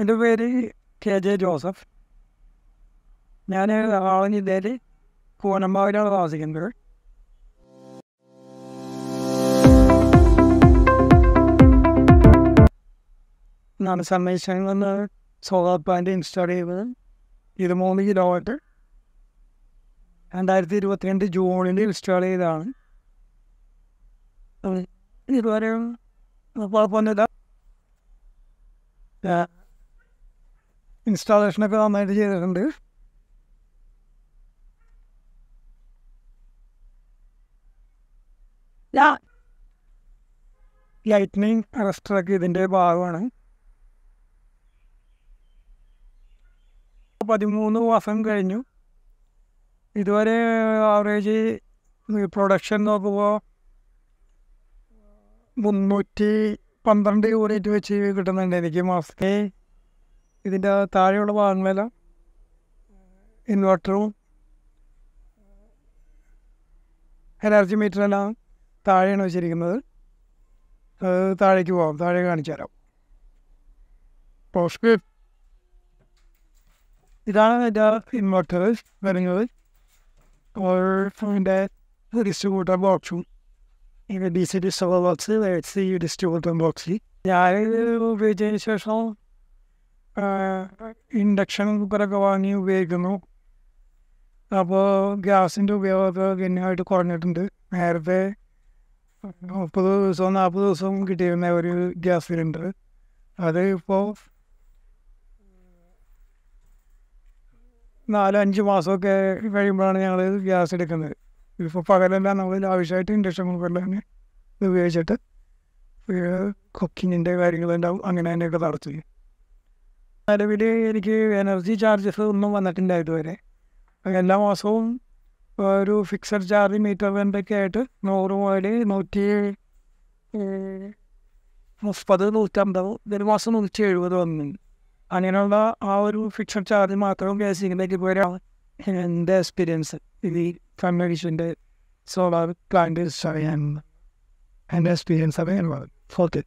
എൻ്റെ പേര് K J Joseph ഞാൻ എറണാകുളം ജില്ലയിൽ കൂനമ്പാവിലാണ് താമസിക്കുന്നത് നാല് സമ്മേഷനിൽ നിന്ന് സോളാർ പ്ലാന്റ് ഇൻസ്റ്റാൾ ചെയ്തത് ഇത് മൂന്ന് കിലോ വാട്ട് രണ്ടായിരത്തി ഇരുപത്തിരണ്ട് ജൂണിൽ ഇൻസ്റ്റാൾ ചെയ്തതാണ് ഇതുവരെ കുഴപ്പമൊന്നുമില്ല ഇൻസ്റ്റാളേഷനൊക്കെ നന്നായിട്ട് ചെയ്തിട്ടുണ്ട് ലൈറ്റ്നിങ് അറസ്റ്ററൊക്കെ ഇതിൻ്റെ ഭാഗമാണ് പതിമൂന്ന് മാസം കഴിഞ്ഞു ഇതുവരെ ആവറേജ് പ്രൊഡക്ഷൻ നോക്കുമ്പോൾ മുന്നൂറ്റി പന്ത്രണ്ട് യൂണിറ്റ് വെച്ച് കിട്ടുന്നുണ്ട് എനിക്ക് മാസത്തിൽ ഇതിൻ്റെ താഴെയുള്ള ഭാഗങ്ങളെല്ലാം ഇൻവെർട്ടറും എനർജി മീറ്ററെല്ലാം താഴെയാണ് വെച്ചിരിക്കുന്നത് അത് താഴേക്ക് പോകാം താഴെ കാണിച്ചു തരാം പോസ്റ്റ് ഇതാണ് എൻ്റെ ഇൻവെർട്ടർ വരുന്നത് ഫോണിൻ്റെ ഡിസ്ട്രിബ്യൂട്ടർ ബോക്സും D C distributor box C distributor box ഞാൻ ഉപയോഗിച്ചതിന് ശേഷം ഇൻഡക്ഷൻ കുക്കറൊക്കെ വാങ്ങി ഉപയോഗിക്കുന്നു അപ്പോൾ ഗ്യാസിൻ്റെ ഉപയോഗമൊക്കെ ഗണ്യമായിട്ട് കുറഞ്ഞിട്ടുണ്ട് നേരത്തെ മുപ്പത് ദിവസവും നാൽപ്പത് ദിവസവും കിട്ടിയിരുന്ന ഒരു ഗ്യാസ് സിലിണ്ടർ അത് ഇപ്പോൾ നാലഞ്ച് മാസമൊക്കെ കഴിയുമ്പോഴാണ് ഞങ്ങൾ ഗ്യാസ് എടുക്കുന്നത് ഇപ്പോൾ പകലെല്ലാം നമ്മൾ ആവശ്യമായിട്ട് ഇൻഡക്ഷൻ കുക്കറിലാണ് തന്നെ ഉപയോഗിച്ചിട്ട് കുക്കിങ്ങിൻ്റെ കാര്യങ്ങളുണ്ടാവും അങ്ങനെ തന്നെയൊക്കെ തടച്ചു നിലവിൽ എനിക്ക് എനർജി ചാർജസ് ഒന്നും വന്നിട്ടുണ്ടായി ഇതുവരെ എല്ലാ മാസവും ഒരു ഫിക്സഡ് ചാർജ് മീറ്റർ വേണ്ടൊക്കെ ആയിട്ട് നൂറ് മുതൽ നൂറ്റി മുപ്പത് നൂറ്റമ്പത് ഒരു മാസം നൂറ്റി എഴുപത് വന്നിട്ടുണ്ട് അങ്ങനെയുള്ള ആ ഒരു ഫിക്സഡ് ചാർജ് മാത്രം കെ സിയിലേക്ക് എൻ്റെ എക്സ്പീരിയൻസ് ഈ കമ്മ്യൂണിഷൻ്റെ സോളാർ പ്ലാന്റ് ചെയ്യാനുള്ള എൻ്റെ എക്സ്പീരിയൻസ് അവൈലബിൾ ഫോർ